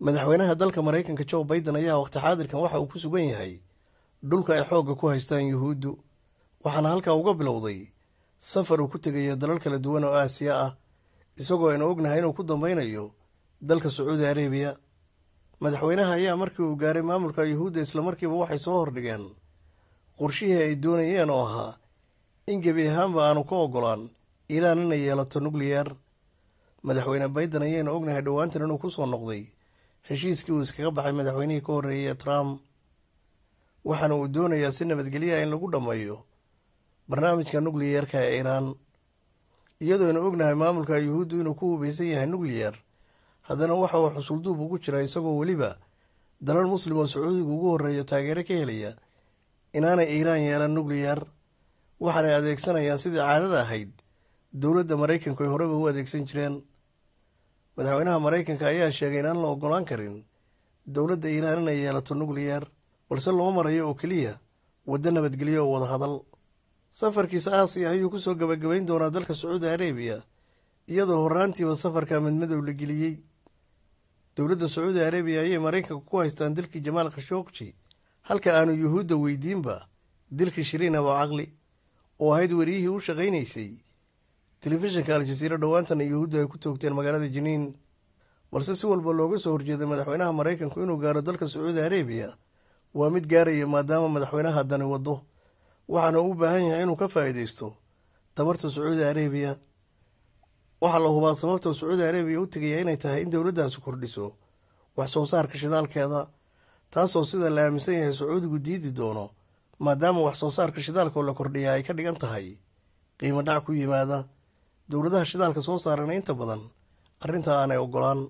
madaxweynaha dalka mareykanka joe baiden ayaa waqti xaadirkan waxa uu ku sugan yahay dhulka ay xoogga ku haystaan yuhuuddu waxaana halkaa uga bilowday safar uu ku tegayo dalal kala duwan oo aasiya ah isagoo aynu ognahay inuu ku dambaynayo dalka sacuudi arabiya madaxweynaha ayaa markii uu gaaray maamulka yuhuudda islamarkiiba waxay soo hordhigeen qorshihii ay doonayeen oo ahaa in gebi ahaanba aanu ka ogolaan iiraan inay yeelato nukliyar madaxweyne bayden ayaynu ognahay dhowaantan inuu ku soo noqday heshiiskii uu iskaga baxay madaxweynihii ka horreeyey trump waxaana uu doonayaa si nabadgelyaha in lagu dhammeeyo barnaamijka nucliyerka ee iiraan iyadoona ognahay maamulka yuhuuddu inuu ku hubaysan yahay nucliyer haddana waxa uu xusulduub ugu jira isagoo weliba dalal muslim oo sacuudiga ugu horreeya taageero ka helaya inaanay iiraan yeelan nucliyar waxaanay adeegsanayaan sidii caadada ahayd dowladda maraykanku ay horeba u adeegsan jireen madaxweynaha maraykanka ayaa sheegay inaan la ogolaan karin dowladda iiraan inay yeelato nucleyer balse loo marayo oo keliya waddo nabadgelyo oo wadahadal safarkiisa aasiya ayuu kusoo gabagabayn doonaa dalka sacuudi arabiya iyadoo horraantiiba safarka madmadow la geliyey dowladda sacuudi arabiya ayay maraykanka ku haystaan dilkii jamaal khashooqji halka aanu yuhuudda weydiinba dilkii shiriin abaa caqli oo ahayd wariyihii u shaqaynaysay telefishinka al-jaziira dhowaantan yuhuudda ay ku toogteen magaalada jiniin balse si walba looga soo horjeeday madaxweynaha maraykanku inuu gaaro dalka sacuudi arabiya waa mid gaaraya maadaama madaxweynaha dani waddo waxaana uu baahan yahay inuu ka faa'iidaysto tabarta sacuudi arabiya waxaa la hubaa sababta sacuudi arabiya u tegaya inay tahay in dowladdaasi kordhiso wax soo saarka shidaalkeeda taasoo sida la aaminsan yahay sacuudigu diidi doono maadaama wax soo saarka oo la kordhiyaa ay ka dhigan tahay qiimo dhac ku yimaada dowladaha shidaalka soo saarana inta badan arrinta aanay ogolaan